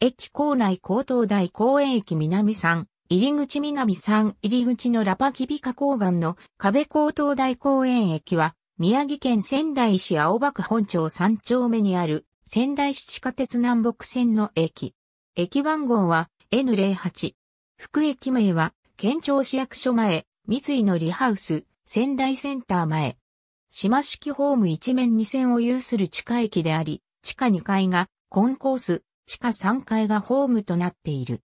駅構内高等大公園駅南山、入口南山入口のラパキビカ高岩の壁高等大公園駅は、宮城県仙台市青葉区本町3丁目にある仙台市地下鉄南北線の駅。駅番号は N08。副駅名は、県庁市役所前、三井のリハウス、仙台センター前。島式ホーム一面二線を有する地下駅であり、地下2階がコンコース、地下3階がホームとなっている。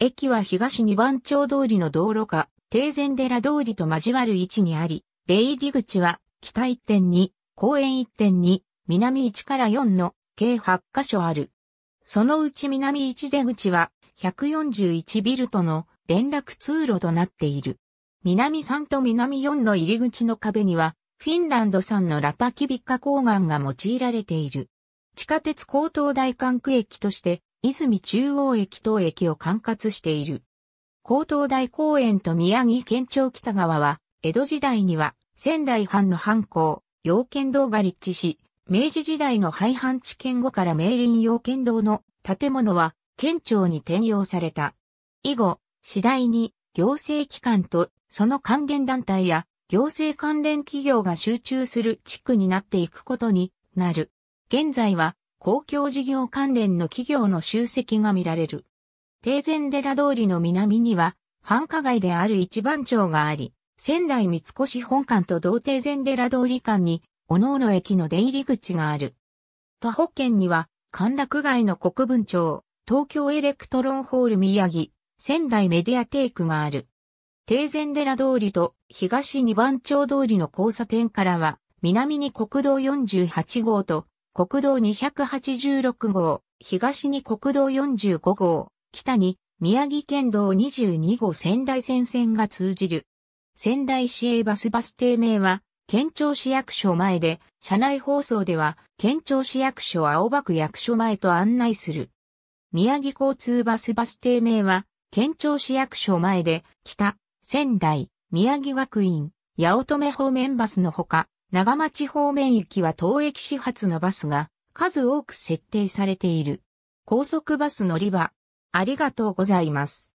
駅は東二番町通りの道路下、定前寺通りと交わる位置にあり、出入り口は北1.2、公園1.2、南1から4の計8カ所ある。そのうち南1出口は141ビルとの連絡通路となっている。南3と南4の入り口の壁には、フィンランド産のラパキビッカ抗岩が用いられている。地下鉄高等大管区駅として、泉中央駅等駅を管轄している。高等大公園と宮城県庁北側は、江戸時代には仙台藩の藩校、要剣道が立地し、明治時代の廃藩置県後から明林要剣道の建物は県庁に転用された。以後、次第に行政機関とその関連団体や行政関連企業が集中する地区になっていくことになる。現在は公共事業関連の企業の集積が見られる。定禅寺通りの南には繁華街である一番町があり、仙台三越本館と同定禅寺通り間に、各々駅の出入り口がある。他保県には、歓楽街の国分町、東京エレクトロンホール宮城、仙台メディアテイクがある。定禅寺通りと東二番町通りの交差点からは、南に国道48号と国道286号、東に国道45号、北に宮城県道22号仙台線線が通じる。仙台市営バスバス停名は、県庁市役所前で、車内放送では、県庁市役所青葉区役所前と案内する。宮城交通バスバス停名は、県庁市役所前で、北、仙台、宮城学院、八乙女方面バスのほか、長町方面行きは当駅始発のバスが数多く設定されている。高速バス乗り場。ありがとうございます。